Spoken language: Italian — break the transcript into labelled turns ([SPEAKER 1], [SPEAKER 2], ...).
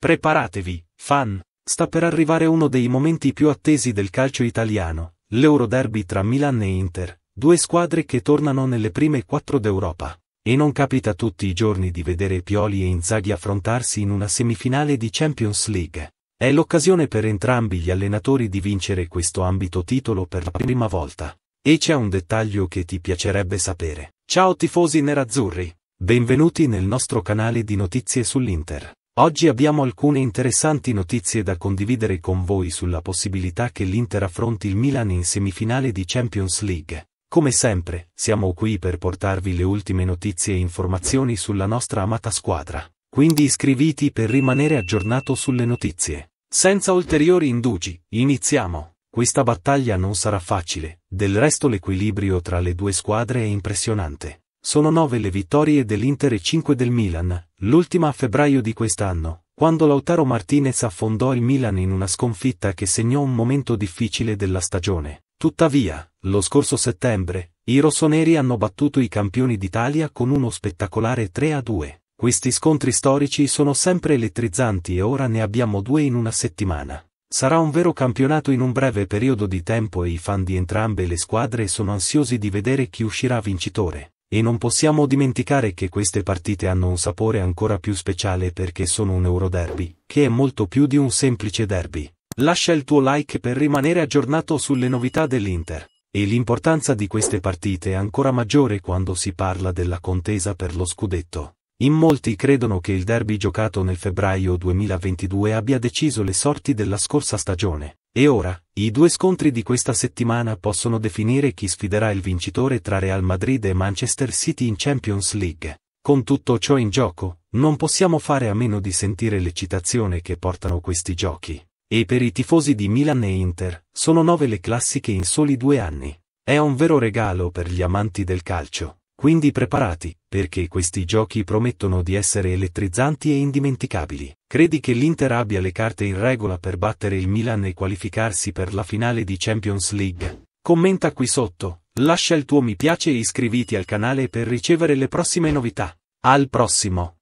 [SPEAKER 1] Preparatevi, fan! Sta per arrivare uno dei momenti più attesi del calcio italiano, l'Euroderby tra Milan e Inter, due squadre che tornano nelle prime quattro d'Europa. E non capita tutti i giorni di vedere Pioli e Inzaghi affrontarsi in una semifinale di Champions League. È l'occasione per entrambi gli allenatori di vincere questo ambito titolo per la prima volta. E c'è un dettaglio che ti piacerebbe sapere. Ciao tifosi nerazzurri! Benvenuti nel nostro canale di notizie sull'Inter. Oggi abbiamo alcune interessanti notizie da condividere con voi sulla possibilità che l'Inter affronti il Milan in semifinale di Champions League. Come sempre, siamo qui per portarvi le ultime notizie e informazioni sulla nostra amata squadra. Quindi iscriviti per rimanere aggiornato sulle notizie. Senza ulteriori indugi, iniziamo. Questa battaglia non sarà facile, del resto l'equilibrio tra le due squadre è impressionante. Sono nove le vittorie dell'Inter e cinque del Milan, l'ultima a febbraio di quest'anno, quando Lautaro Martinez affondò il Milan in una sconfitta che segnò un momento difficile della stagione. Tuttavia, lo scorso settembre, i rossoneri hanno battuto i campioni d'Italia con uno spettacolare 3-2. Questi scontri storici sono sempre elettrizzanti e ora ne abbiamo due in una settimana. Sarà un vero campionato in un breve periodo di tempo e i fan di entrambe le squadre sono ansiosi di vedere chi uscirà vincitore. E non possiamo dimenticare che queste partite hanno un sapore ancora più speciale perché sono un Euroderby, che è molto più di un semplice derby. Lascia il tuo like per rimanere aggiornato sulle novità dell'Inter. E l'importanza di queste partite è ancora maggiore quando si parla della contesa per lo scudetto. In molti credono che il derby giocato nel febbraio 2022 abbia deciso le sorti della scorsa stagione. E ora, i due scontri di questa settimana possono definire chi sfiderà il vincitore tra Real Madrid e Manchester City in Champions League. Con tutto ciò in gioco, non possiamo fare a meno di sentire l'eccitazione che portano questi giochi. E per i tifosi di Milan e Inter, sono nove le classiche in soli due anni. È un vero regalo per gli amanti del calcio. Quindi preparati, perché questi giochi promettono di essere elettrizzanti e indimenticabili. Credi che l'Inter abbia le carte in regola per battere il Milan e qualificarsi per la finale di Champions League? Commenta qui sotto, lascia il tuo mi piace e iscriviti al canale per ricevere le prossime novità. Al prossimo!